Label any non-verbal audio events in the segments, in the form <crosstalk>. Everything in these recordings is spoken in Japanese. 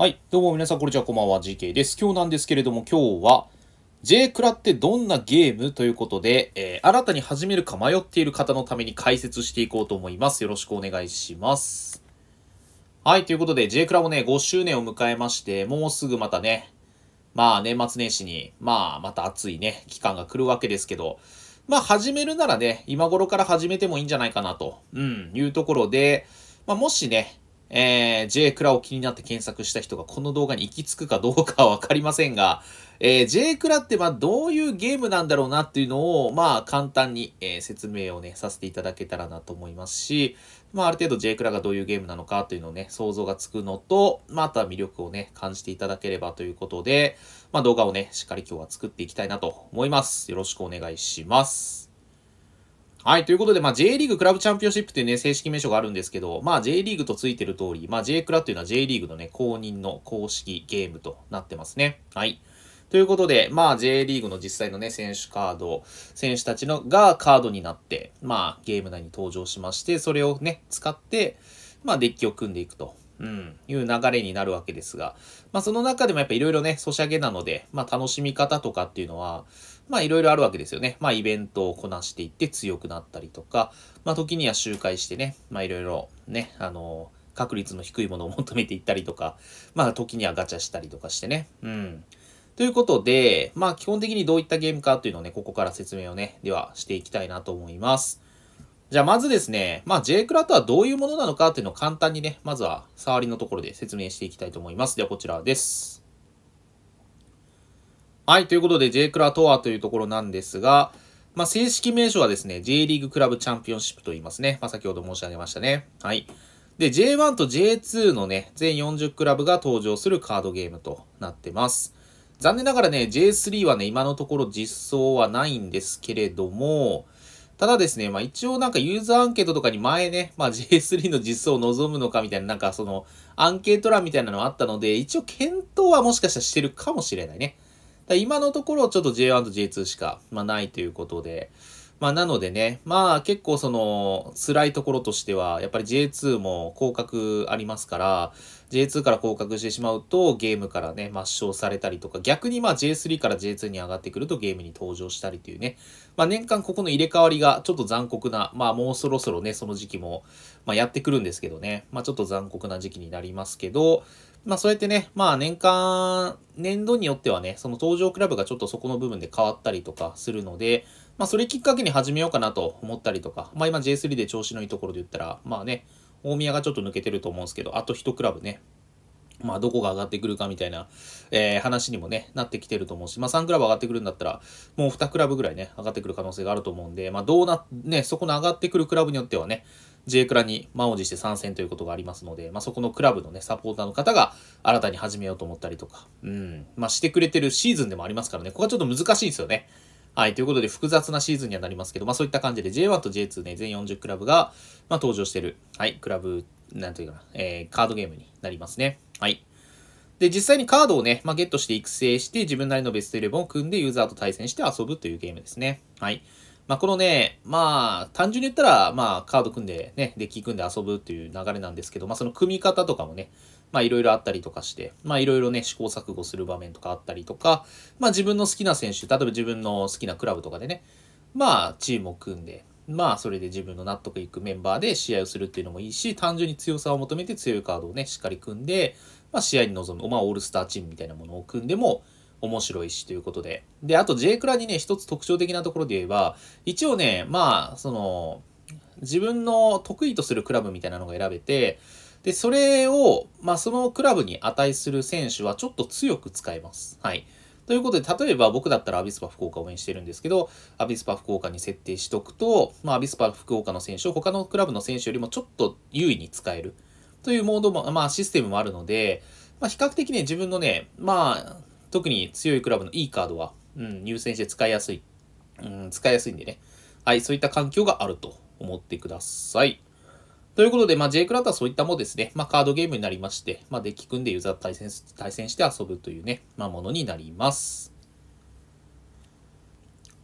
はい。どうも皆さん、こんにちは。こんばんは。GK です。今日なんですけれども、今日は、J クラってどんなゲームということで、えー、新たに始めるか迷っている方のために解説していこうと思います。よろしくお願いします。はい。ということで、J クラもね、5周年を迎えまして、もうすぐまたね、まあ、年末年始に、まあ、また暑いね、期間が来るわけですけど、まあ、始めるならね、今頃から始めてもいいんじゃないかなと、うん、いうところで、まあ、もしね、えー、J クラを気になって検索した人がこの動画に行き着くかどうかはわかりませんが、えー、J クラってまあどういうゲームなんだろうなっていうのを、まあ簡単に、えー、説明をね、させていただけたらなと思いますし、まあある程度 J クラがどういうゲームなのかというのをね、想像がつくのと、まああとは魅力をね、感じていただければということで、まあ動画をね、しっかり今日は作っていきたいなと思います。よろしくお願いします。はい。ということで、まあ、J リーグクラブチャンピオンシップっていうね、正式名称があるんですけど、まあ、J リーグとついてる通り、まあ、J クラっていうのは J リーグのね、公認の公式ゲームとなってますね。はい。ということで、まあ、J リーグの実際のね、選手カード、選手たちのがカードになって、まあ、ゲーム内に登場しまして、それをね、使って、まあ、デッキを組んでいくと。うん、いう流れになるわけですが、まあその中でもやっぱいろいろね、ソシャゲなので、まあ楽しみ方とかっていうのは、まあいろいろあるわけですよね。まあイベントをこなしていって強くなったりとか、まあ時には周回してね、まあいろいろね、あの、確率の低いものを求めていったりとか、まあ時にはガチャしたりとかしてね。うん。ということで、まあ基本的にどういったゲームかというのをね、ここから説明をね、ではしていきたいなと思います。じゃあまずですね、まあ J クラとはどういうものなのかっていうのを簡単にね、まずは触りのところで説明していきたいと思います。ではこちらです。はい、ということで J クラとはというところなんですが、まあ、正式名称はですね、J リーグクラブチャンピオンシップと言いますね。まあ、先ほど申し上げましたね。はい。で、J1 と J2 のね、全40クラブが登場するカードゲームとなってます。残念ながらね、J3 はね、今のところ実装はないんですけれども、ただですね、まあ一応なんかユーザーアンケートとかに前ね、まあ J3 の実装を望むのかみたいな、なんかそのアンケート欄みたいなのあったので、一応検討はもしかしたらしてるかもしれないね。今のところちょっと J1 と J2 しか、まあ、ないということで、まあ、なのでね、まあ結構その辛いところとしては、やっぱり J2 も降格ありますから、J2 から降格してしまうとゲームからね、抹消されたりとか、逆にまあ J3 から J2 に上がってくるとゲームに登場したりというね、まあ年間ここの入れ替わりがちょっと残酷な、まあもうそろそろね、その時期も、まあやってくるんですけどね、まあちょっと残酷な時期になりますけど、まあそうやってね、まあ年間、年度によってはね、その登場クラブがちょっとそこの部分で変わったりとかするので、まあそれきっかけに始めようかなと思ったりとか、まあ今 J3 で調子のいいところで言ったら、まあね、大宮がちょっと抜けてると思うんですけど、あと1クラブね、まあ、どこが上がってくるかみたいな、えー、話にもね、なってきてると思うし、まあ、3クラブ上がってくるんだったら、もう2クラブぐらいね、上がってくる可能性があると思うんで、まあ、どうな、ね、そこの上がってくるクラブによってはね、J クラに満を持して参戦ということがありますので、まあ、そこのクラブのね、サポーターの方が新たに始めようと思ったりとか、うん、まあ、してくれてるシーズンでもありますからね、ここはちょっと難しいですよね。はい、ということで複雑なシーズンにはなりますけど、まあ、そういった感じで J1 と J2 ね、全40クラブが、ま登場してる、はい、クラブ、なんというかな、えー、カードゲームになりますね。はい。で、実際にカードをね、まあ、ゲットして育成して、自分なりのベストイレブンを組んでユーザーと対戦して遊ぶというゲームですね。はい。まあ、このね、まあ、単純に言ったら、まあ、カード組んで、ね、デッキ組んで遊ぶっていう流れなんですけど、まあ、その組み方とかもね、まあ、いろいろあったりとかして、まあ、いろいろね、試行錯誤する場面とかあったりとか、まあ、自分の好きな選手、例えば自分の好きなクラブとかでね、まあ、チームを組んで、まあ、それで自分の納得いくメンバーで試合をするっていうのもいいし、単純に強さを求めて強いカードをね、しっかり組んで、まあ、試合に臨む、まあ、オールスターチームみたいなものを組んでも、面白いしということで。で、あと J クラにね、一つ特徴的なところで言えば、一応ね、まあ、その、自分の得意とするクラブみたいなのが選べて、で、それを、まあ、そのクラブに値する選手はちょっと強く使えます。はい。ということで、例えば僕だったらアビスパ福岡を応援してるんですけど、アビスパ福岡に設定しとくと、まあ、アビスパ福岡の選手を他のクラブの選手よりもちょっと優位に使えるというモードも、まあ、システムもあるので、まあ、比較的ね、自分のね、まあ、特に強いクラブのいいカードは、うん、入選して使いやすい、うん、使いやすいんでね。はい、そういった環境があると思ってください。ということで、まあ、J クラウドはそういったもですね、まあ、カードゲームになりまして、まあ、デッキ組んでユーザーと対戦対戦して遊ぶというね、まあ、ものになります。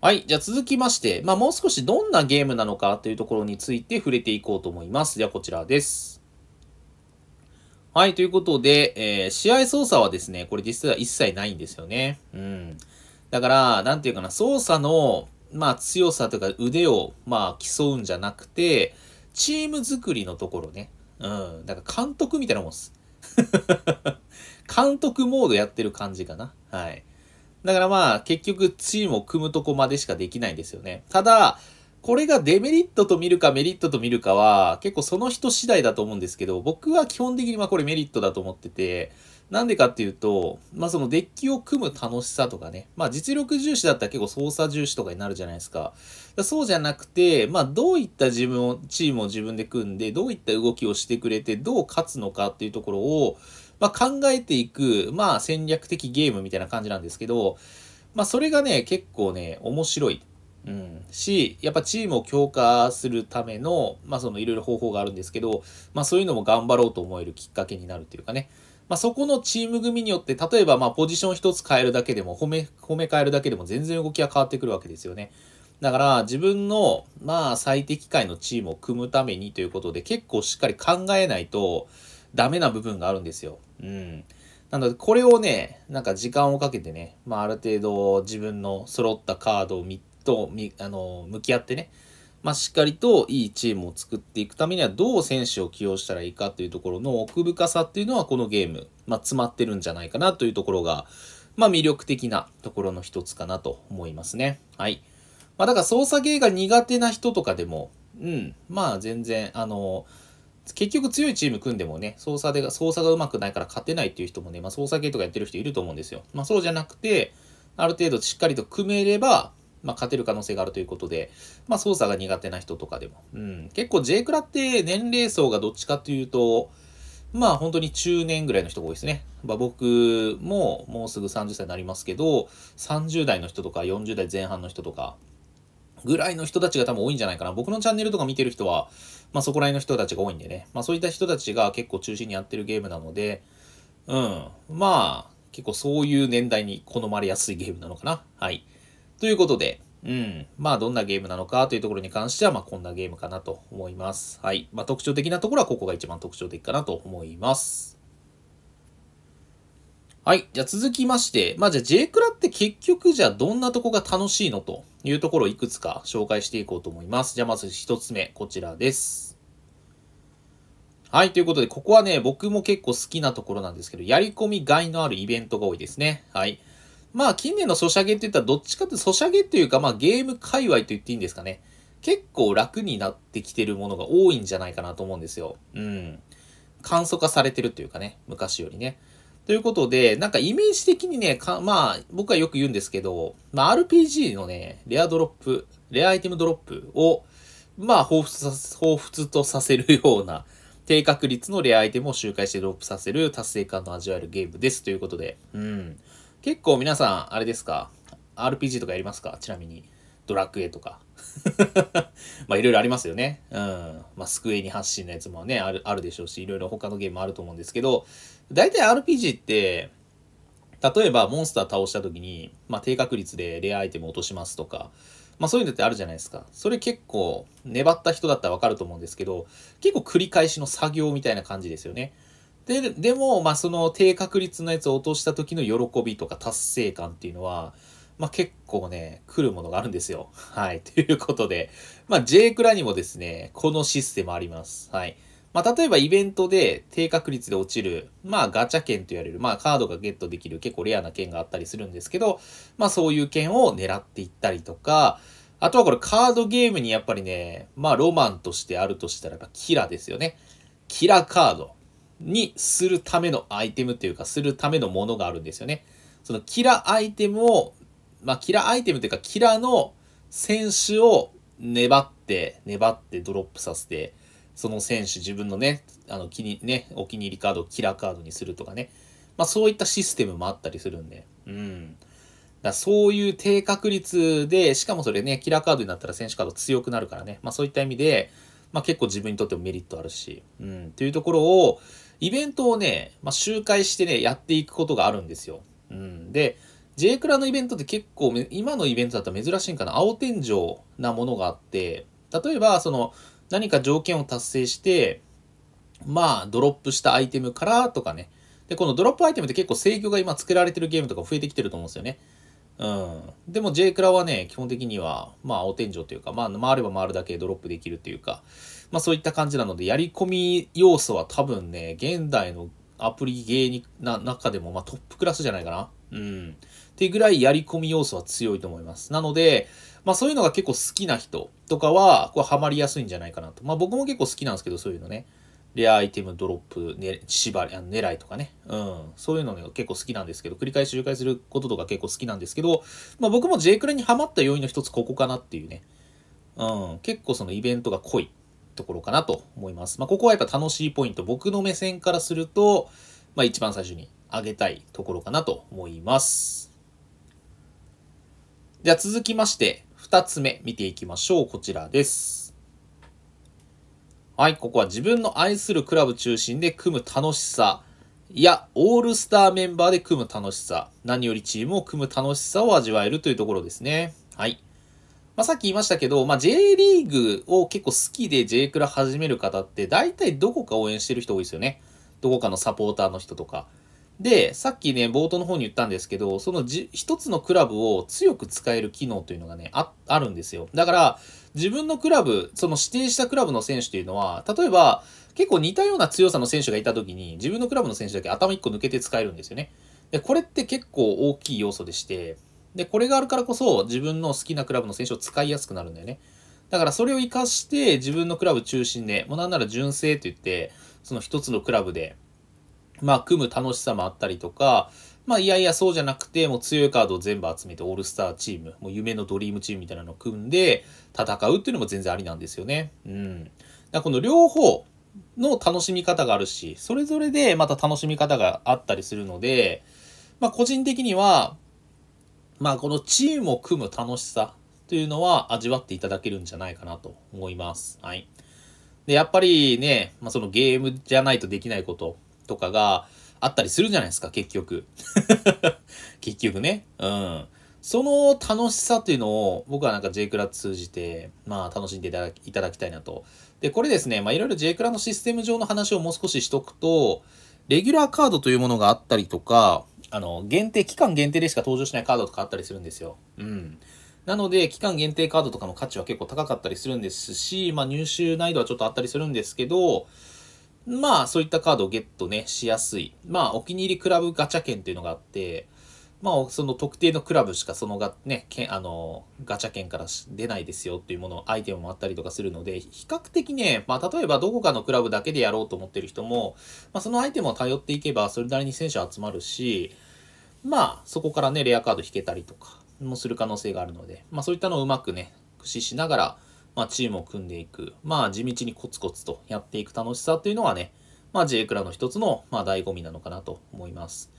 はい。じゃあ続きまして、まあ、もう少しどんなゲームなのかというところについて触れていこうと思います。じゃあこちらです。はい、ということで、えー、試合操作はですね、これ実は一切ないんですよね。うん。だから、なんていうかな、操作の、まあ、強さとか腕を、まあ、競うんじゃなくて、チーム作りのところね。うん。だから監督みたいなもんです。<laughs> 監督モードやってる感じかな。はい。だからまあ、結局チームを組むとこまでしかできないんですよね。ただ、これがデメリットと見るかメリットと見るかは、結構その人次第だと思うんですけど、僕は基本的にはこれメリットだと思ってて、なんでかっていうと、まあそのデッキを組む楽しさとかね、まあ実力重視だったら結構操作重視とかになるじゃないですか。かそうじゃなくて、まあどういった自分を、チームを自分で組んで、どういった動きをしてくれて、どう勝つのかっていうところを、まあ考えていく、まあ戦略的ゲームみたいな感じなんですけど、まあそれがね、結構ね、面白い。うん、し、やっぱチームを強化するための、まあそのいろいろ方法があるんですけど、まあそういうのも頑張ろうと思えるきっかけになるというかね。まあそこのチーム組によって、例えばまあポジション一つ変えるだけでも、褒め、褒め変えるだけでも全然動きは変わってくるわけですよね。だから自分のまあ最適解のチームを組むためにということで結構しっかり考えないとダメな部分があるんですよ。うん。なのでこれをね、なんか時間をかけてね、まあある程度自分の揃ったカードを見とあの向き合ってね、まあ、しっかりといいチームを作っていくためにはどう選手を起用したらいいかというところの奥深さっていうのはこのゲーム、まあ、詰まってるんじゃないかなというところが、まあ、魅力的なところの一つかなと思いますね。はい。まあ、だから操作芸が苦手な人とかでも、うん、まあ全然、あの、結局強いチーム組んでもね、操作で、操作がうまくないから勝てないっていう人もね、まあ操作系とかやってる人いると思うんですよ。まあそうじゃなくて、ある程度しっかりと組めれば、まあ、勝てる可能性があるということで、まあ、操作が苦手な人とかでも、うん、結構 J クラって年齢層がどっちかというと、まあ本当に中年ぐらいの人が多いですね。まあ、僕ももうすぐ30歳になりますけど、30代の人とか40代前半の人とか、ぐらいの人たちが多分多いんじゃないかな。僕のチャンネルとか見てる人は、まあそこら辺の人たちが多いんでね。まあそういった人たちが結構中心にやってるゲームなので、うん。まあ、結構そういう年代に好まれやすいゲームなのかな。はい。ということで、うん。まあ、どんなゲームなのかというところに関しては、まあ、こんなゲームかなと思います。はい。まあ、特徴的なところは、ここが一番特徴的かなと思います。はい。じゃあ、続きまして、まあ、じゃあ、J クラって結局、じゃあ、どんなとこが楽しいのというところをいくつか紹介していこうと思います。じゃあ、まず一つ目、こちらです。はい。ということで、ここはね、僕も結構好きなところなんですけど、やり込みがいのあるイベントが多いですね。はい。まあ近年のソシャゲって言ったらどっちかってソシャゲっていうかまあゲーム界隈と言っていいんですかね。結構楽になってきてるものが多いんじゃないかなと思うんですよ。うん。簡素化されてるというかね、昔よりね。ということで、なんかイメージ的にね、かまあ僕はよく言うんですけど、まあ RPG のね、レアドロップ、レアアイテムドロップを、まあ彷彿さ、彷彿とさせるような、低確率のレアアイテムを周回してドロップさせる達成感の味わえるゲームですということで、うん。結構皆さん、あれですか ?RPG とかやりますかちなみに。ドラクエとか。<laughs> まあいろいろありますよね。うん。まあスクエに発信のやつもね、ある、あるでしょうし、いろいろ他のゲームもあると思うんですけど、大体 RPG って、例えばモンスター倒した時に、まあ低確率でレアアイテム落としますとか、まあそういうのってあるじゃないですか。それ結構粘った人だったらわかると思うんですけど、結構繰り返しの作業みたいな感じですよね。で、でも、まあ、その低確率のやつを落とした時の喜びとか達成感っていうのは、まあ、結構ね、来るものがあるんですよ。<laughs> はい。ということで、まあ、J クラにもですね、このシステムあります。はい。まあ、例えばイベントで低確率で落ちる、まあ、ガチャ券と言われる、まあ、カードがゲットできる結構レアな券があったりするんですけど、まあ、そういう券を狙っていったりとか、あとはこれカードゲームにやっぱりね、まあロマンとしてあるとしたらキラですよね。キラカード。にするためのアイテムっていうか、するためのものがあるんですよね。そのキラアイテムを、まあ、キラアイテムというか、キラの選手を粘って、粘ってドロップさせて、その選手自分のね、あの気に、ね、お気に入りカードをキラカードにするとかね。まあ、そういったシステムもあったりするんで、うん。だそういう低確率で、しかもそれね、キラーカードになったら選手カード強くなるからね。まあそういった意味で、まあ結構自分にとってもメリットあるし、うん、というところを、イベントをね、まあ、周回してね、やっていくことがあるんですよ。うん。で、J クラのイベントって結構、今のイベントだったら珍しいんかな。青天井なものがあって、例えば、その、何か条件を達成して、まあ、ドロップしたアイテムからとかね。で、このドロップアイテムって結構制御が今作られてるゲームとか増えてきてると思うんですよね。うん。でも J クラはね、基本的には、まあ、青天井というか、まあ、回れば回るだけドロップできるというか、まあそういった感じなので、やり込み要素は多分ね、現代のアプリ芸人な中でも、まあ、トップクラスじゃないかな。うん。っていうぐらいやり込み要素は強いと思います。なので、まあそういうのが結構好きな人とかは、こうハマりやすいんじゃないかなと。まあ僕も結構好きなんですけど、そういうのね。レアアイテムドロップ、ね、縛り、狙いとかね。うん。そういうの、ね、結構好きなんですけど、繰り返し周回することとか結構好きなんですけど、まあ僕も J クラにハマった要因の一つここかなっていうね。うん。結構そのイベントが濃い。ところかなと思います。まあ、ここはやっぱ楽しいポイント。僕の目線からすると、まあ、一番最初に上げたいところかなと思います。では続きまして、二つ目見ていきましょう。こちらです。はい、ここは自分の愛するクラブ中心で組む楽しさ。いや、オールスターメンバーで組む楽しさ。何よりチームを組む楽しさを味わえるというところですね。はい。まあ、さっき言いましたけど、まあ、J リーグを結構好きで J クラ始める方って、大体どこか応援してる人多いですよね。どこかのサポーターの人とか。で、さっきね、冒頭の方に言ったんですけど、そのじ一つのクラブを強く使える機能というのがね、あ、あるんですよ。だから、自分のクラブ、その指定したクラブの選手というのは、例えば、結構似たような強さの選手がいた時に、自分のクラブの選手だけ頭一個抜けて使えるんですよね。で、これって結構大きい要素でして、で、これがあるからこそ自分の好きなクラブの選手を使いやすくなるんだよね。だからそれを活かして自分のクラブ中心で、もうなんなら純正って言って、その一つのクラブで、まあ組む楽しさもあったりとか、まあいやいやそうじゃなくて、もう強いカードを全部集めてオールスターチーム、もう夢のドリームチームみたいなのを組んで戦うっていうのも全然ありなんですよね。うん。だからこの両方の楽しみ方があるし、それぞれでまた楽しみ方があったりするので、まあ個人的には、まあこのチームを組む楽しさというのは味わっていただけるんじゃないかなと思います。はい。で、やっぱりね、まあそのゲームじゃないとできないこととかがあったりするじゃないですか、結局。<laughs> 結局ね。うん。その楽しさというのを僕はなんか J クラ通じて、まあ楽しんでいただきいただきたいなと。で、これですね、まあいろいろ J クラのシステム上の話をもう少ししとくと、レギュラーカードというものがあったりとか、あの、限定、期間限定でしか登場しないカードとかあったりするんですよ。うん。なので、期間限定カードとかの価値は結構高かったりするんですし、まあ入手難易度はちょっとあったりするんですけど、まあそういったカードをゲットね、しやすい。まあお気に入りクラブガチャ券っていうのがあって、まあ、その特定のクラブしかそのが、ね、けあのガチャ券から出ないですよっていうものアイテムもあったりとかするので比較的ね、まあ、例えばどこかのクラブだけでやろうと思ってる人も、まあ、そのアイテムを頼っていけばそれなりに選手集まるしまあそこからねレアカード引けたりとかもする可能性があるので、まあ、そういったのをうまくね駆使しながら、まあ、チームを組んでいく、まあ、地道にコツコツとやっていく楽しさっていうのはね、まあ、J クラの一つの、まあ、醍醐味なのかなと思います。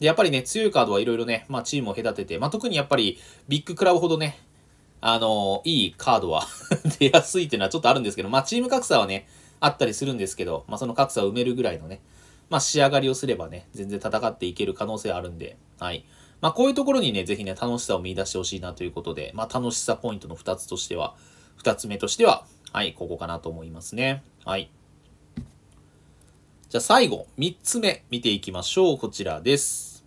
で、やっぱりね、強いカードはいろいろね、まあチームを隔てて、まあ特にやっぱりビッグクラブほどね、あのー、いいカードは <laughs> 出やすいっていうのはちょっとあるんですけど、まあチーム格差はね、あったりするんですけど、まあその格差を埋めるぐらいのね、まあ仕上がりをすればね、全然戦っていける可能性あるんで、はい。まあこういうところにね、ぜひね、楽しさを見出してほしいなということで、まあ楽しさポイントの2つとしては、2つ目としては、はい、ここかなと思いますね。はい。じゃあ最後、3つ目見ていきましょう。こちらです。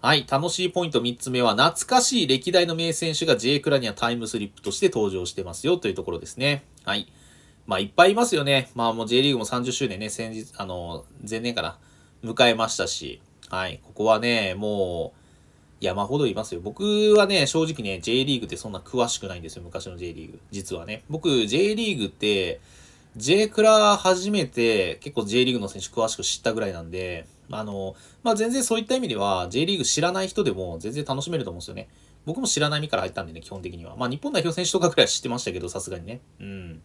はい、楽しいポイント3つ目は、懐かしい歴代の名選手が J クラにはタイムスリップとして登場してますよというところですね。はい。まあ、いっぱいいますよね。まあ、もう J リーグも30周年ね、先日、あの、前年から迎えましたし、はい、ここはね、もう、山ほどいますよ。僕はね、正直ね、J リーグってそんな詳しくないんですよ。昔の J リーグ。実はね。僕、J リーグって、J クラ初めて結構 J リーグの選手詳しく知ったぐらいなんで、あの、まあ、全然そういった意味では J リーグ知らない人でも全然楽しめると思うんですよね。僕も知らない身から入ったんでね、基本的には。まあ、日本代表選手とかくらい知ってましたけど、さすがにね。うん。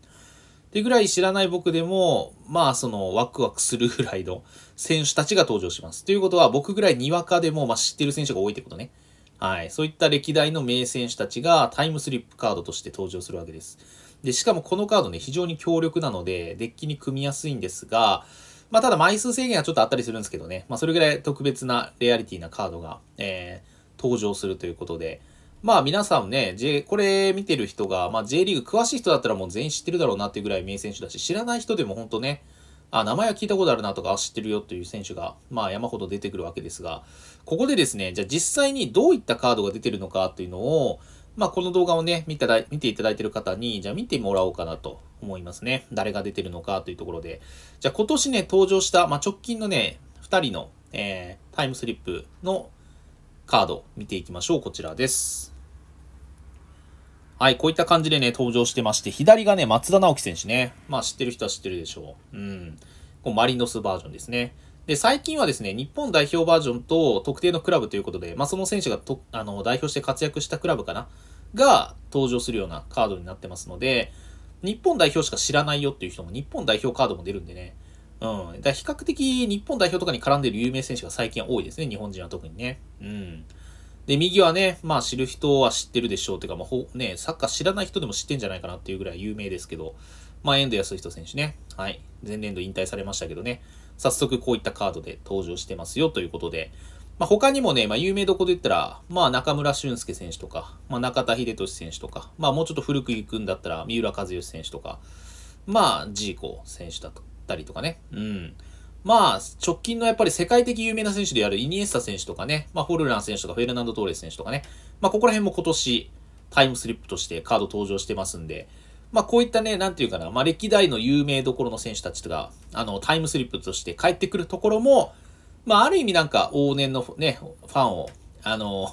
ってぐらい知らない僕でも、まあそのワクワクするぐらいの <laughs> 選手たちが登場します。ということは僕ぐらいにわかでも、まあ、知ってる選手が多いってことね。はい。そういった歴代の名選手たちがタイムスリップカードとして登場するわけです。で、しかもこのカードね、非常に強力なので、デッキに組みやすいんですが、まあ、ただ枚数制限はちょっとあったりするんですけどね、まあ、それぐらい特別なレアリティなカードが、えー、登場するということで、まあ皆さんね、J、これ見てる人が、まあ J リーグ詳しい人だったらもう全員知ってるだろうなっていうぐらい名選手だし、知らない人でも本当ね、あ、名前は聞いたことあるなとか、知ってるよという選手が、まあ山ほど出てくるわけですが、ここでですね、じゃあ実際にどういったカードが出てるのかというのを、まあ、この動画をね、見てだ見ていただいている方に、じゃあ見てもらおうかなと思いますね。誰が出てるのかというところで。じゃあ今年ね、登場した、まあ、直近のね、二人の、えー、タイムスリップのカード見ていきましょう。こちらです。はい、こういった感じでね、登場してまして、左がね、松田直樹選手ね。まあ知ってる人は知ってるでしょう。うん。こうマリノスバージョンですね。で、最近はですね、日本代表バージョンと特定のクラブということで、まあ、その選手がとあの代表して活躍したクラブかな、が登場するようなカードになってますので、日本代表しか知らないよっていう人も、日本代表カードも出るんでね、うん。だ比較的日本代表とかに絡んでる有名選手が最近は多いですね、日本人は特にね。うん。で、右はね、まあ知る人は知ってるでしょうっていうか、まあほ、ね、サッカー知らない人でも知ってんじゃないかなっていうぐらい有名ですけど、まあ遠藤康人選手ね、はい。前年度引退されましたけどね。早速こういったカードで登場してますよということで、まあ、他にもね、まあ、有名どこで言ったら、まあ、中村俊輔選手とか、まあ、中田英寿選手とか、まあ、もうちょっと古く行くんだったら、三浦知良選手とか、まあ、ジーコ選手だったりとかね。うん。まあ、直近のやっぱり世界的有名な選手であるイニエスタ選手とかね、まあ、ホルラン選手とか、フェルナンド・トーレス選手とかね、まあ、ここら辺も今年、タイムスリップとしてカード登場してますんで、まあ、こういったね、なんていうかな、まあ、歴代の有名どころの選手たちとか、あの、タイムスリップとして帰ってくるところも、まあ、ある意味なんか、往年のね、ファンを、あの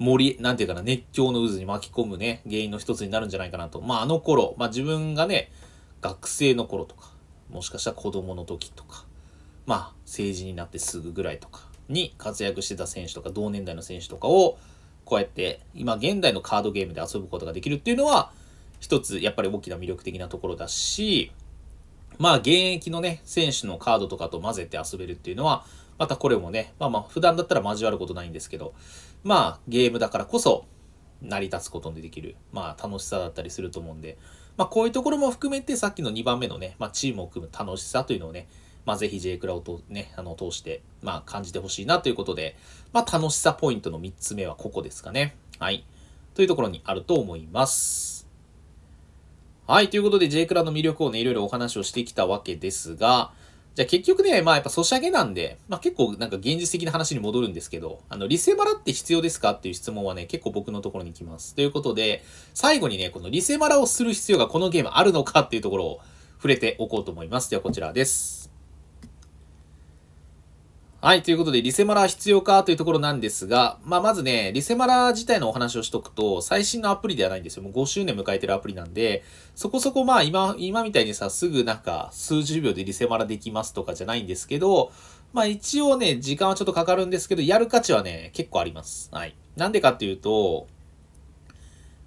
森、<laughs> なんていうかな、熱狂の渦に巻き込むね、原因の一つになるんじゃないかなと。まあ、あの頃、まあ、自分がね、学生の頃とか、もしかしたら子供の時とか、まあ、政治になってすぐぐらいとかに活躍してた選手とか、同年代の選手とかを、こうやって、今現代のカードゲームで遊ぶことができるっていうのは、一つやっぱり大きな魅力的なところだし、まあ現役のね、選手のカードとかと混ぜて遊べるっていうのは、またこれもね、まあまあ普段だったら交わることないんですけど、まあゲームだからこそ成り立つことでできる、まあ楽しさだったりすると思うんで、まあこういうところも含めてさっきの2番目のね、まあチームを組む楽しさというのをね、まあぜひ J クラをとね、あの通して、まあ感じてほしいなということで、まあ楽しさポイントの3つ目はここですかね。はい。というところにあると思います。はい、ということで J クラの魅力をね、いろいろお話をしてきたわけですが、じゃあ結局ね、まあやっぱソシャゲなんで、まあ結構なんか現実的な話に戻るんですけど、あの、リセマラって必要ですかっていう質問はね、結構僕のところに来ます。ということで、最後にね、このリセマラをする必要がこのゲームあるのかっていうところを触れておこうと思います。ではこちらです。はい。ということで、リセマラ必要かというところなんですが、まあ、まずね、リセマラ自体のお話をしとくと、最新のアプリではないんですよ。もう5周年迎えてるアプリなんで、そこそこまあ、今、今みたいにさ、すぐなんか、数十秒でリセマラできますとかじゃないんですけど、まあ、一応ね、時間はちょっとかかるんですけど、やる価値はね、結構あります。はい。なんでかっていうと、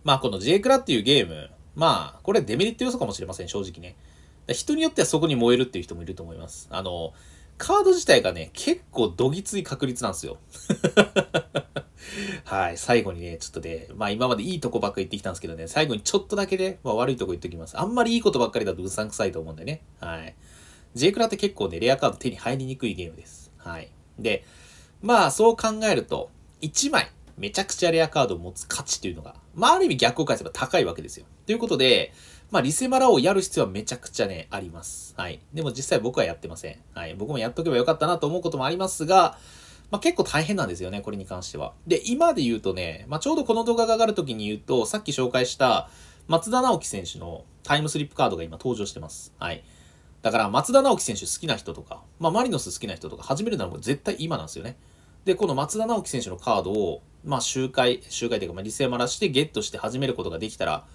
まあ、この J クラっていうゲーム、まあ、これデメリット要素かもしれません、正直ね。人によってはそこに燃えるっていう人もいると思います。あの、カード自体がね、結構どぎつい確率なんですよ。<laughs> はい。最後にね、ちょっとね、まあ今までいいとこばっか言ってきたんですけどね、最後にちょっとだけね、まあ悪いとこ言っておきます。あんまりいいことばっかりだとうさんくさいと思うんでね。はい。J クラって結構ね、レアカード手に入りにくいゲームです。はい。で、まあそう考えると、1枚、めちゃくちゃレアカードを持つ価値というのが、まあある意味逆を返せば高いわけですよ。ということで、まあ、リセマラをやる必要はめちゃくちゃね、あります。はい。でも実際僕はやってません。はい。僕もやっとけばよかったなと思うこともありますが、まあ、結構大変なんですよね、これに関しては。で、今で言うとね、まあ、ちょうどこの動画が上がる時に言うと、さっき紹介した松田直樹選手のタイムスリップカードが今登場してます。はい。だから、松田直樹選手好きな人とか、まあ、マリノス好きな人とか、始めるならもう絶対今なんですよね。で、この松田直樹選手のカードを、まあ、周回、周回というか、まあ、リセマラしてゲットして始めることができたら、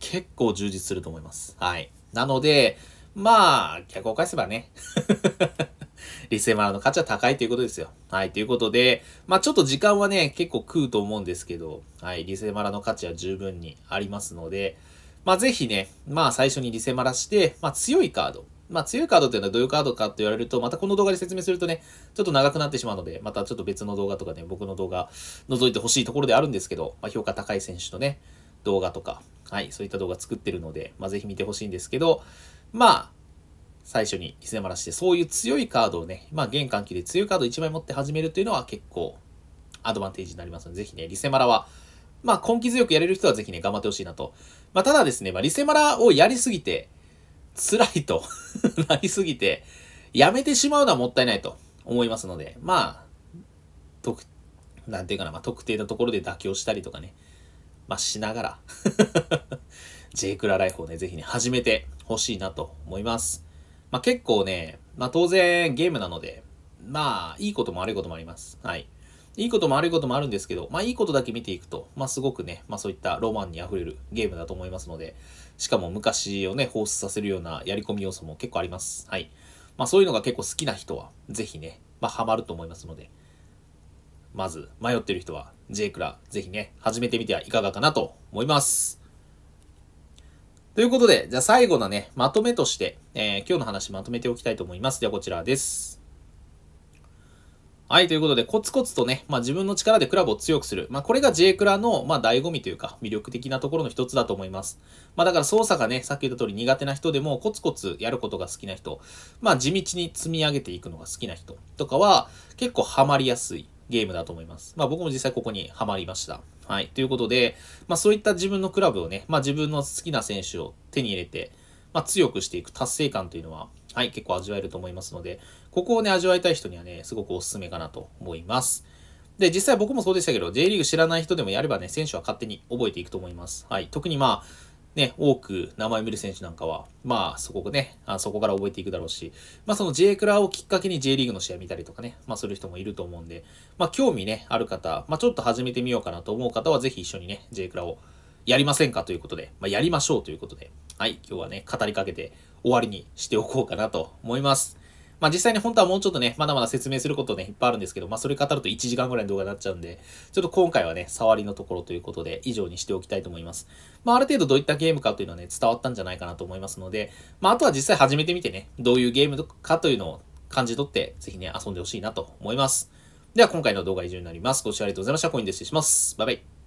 結構充実すると思います。はい。なので、まあ、逆を返せばね。<laughs> リセマラの価値は高いということですよ。はい。ということで、まあちょっと時間はね、結構食うと思うんですけど、はい。リセマラの価値は十分にありますので、まあぜひね、まあ最初にリセマラして、まあ強いカード。まあ強いカードっていうのはどういうカードかって言われると、またこの動画で説明するとね、ちょっと長くなってしまうので、またちょっと別の動画とかね、僕の動画覗いてほしいところであるんですけど、まあ評価高い選手とね、動画とか、はい、そういった動画作ってるので、まあ、ぜひ見てほしいんですけど、まあ、最初にリセマラして、そういう強いカードをね、まあ、関換で強いカード1枚持って始めるというのは結構、アドバンテージになりますので、ぜひね、リセマラは、まあ、根気強くやれる人はぜひね、頑張ってほしいなと。まあ、ただですね、まあ、リセマラをやりすぎて、辛いと <laughs> なりすぎて、やめてしまうのはもったいないと思いますので、まあ、特、なんていうかな、まあ、特定のところで妥協したりとかね、まあ、しながら J <laughs> クラライフをね、ぜひね、始めてほしいなと思います。まあ、結構ね、まあ、当然ゲームなので、まあ、いいことも悪いこともあります。はい。いいことも悪いこともあるんですけど、まあいいことだけ見ていくと、まあすごくね、まあそういったロマンに溢れるゲームだと思いますので、しかも昔をね、放出させるようなやり込み要素も結構あります。はい。まあそういうのが結構好きな人は、ぜひね、まあハマると思いますので、まず迷ってる人は J クラ、ぜひね、始めてみてはいかがかなと思います。ということで、じゃあ最後のね、まとめとして、えー、今日の話まとめておきたいと思います。ではこちらです。はい、ということで、コツコツとね、まあ、自分の力でクラブを強くする。まあ、これが J クラの、まあ、醍醐味というか、魅力的なところの一つだと思います。まあ、だから操作がね、さっき言った通り苦手な人でも、コツコツやることが好きな人、まあ、地道に積み上げていくのが好きな人とかは、結構ハマりやすい。ゲームだと思います。まあ僕も実際ここにはまりました。はい。ということで、まあそういった自分のクラブをね、まあ自分の好きな選手を手に入れて、まあ強くしていく達成感というのは、はい、結構味わえると思いますので、ここをね、味わいたい人にはね、すごくおすすめかなと思います。で、実際僕もそうでしたけど、J リーグ知らない人でもやればね、選手は勝手に覚えていくと思います。はい。特にまあ、ね、多く名前見る選手なんかは、まあそこね、あそこから覚えていくだろうし、まあその J クラをきっかけに J リーグの試合見たりとかね、まあする人もいると思うんで、まあ興味ね、ある方、まあちょっと始めてみようかなと思う方はぜひ一緒にね、J クラをやりませんかということで、まあやりましょうということで、はい、今日はね、語りかけて終わりにしておこうかなと思います。まあ実際に本当はもうちょっとね、まだまだ説明することね、いっぱいあるんですけど、まあそれ語ると1時間ぐらいの動画になっちゃうんで、ちょっと今回はね、触りのところということで、以上にしておきたいと思います。まあある程度どういったゲームかというのはね、伝わったんじゃないかなと思いますので、まああとは実際始めてみてね、どういうゲームかというのを感じ取って、ぜひね、遊んでほしいなと思います。では今回の動画は以上になります。ご視聴ありがとうございました。コインで失礼します。バイバイ。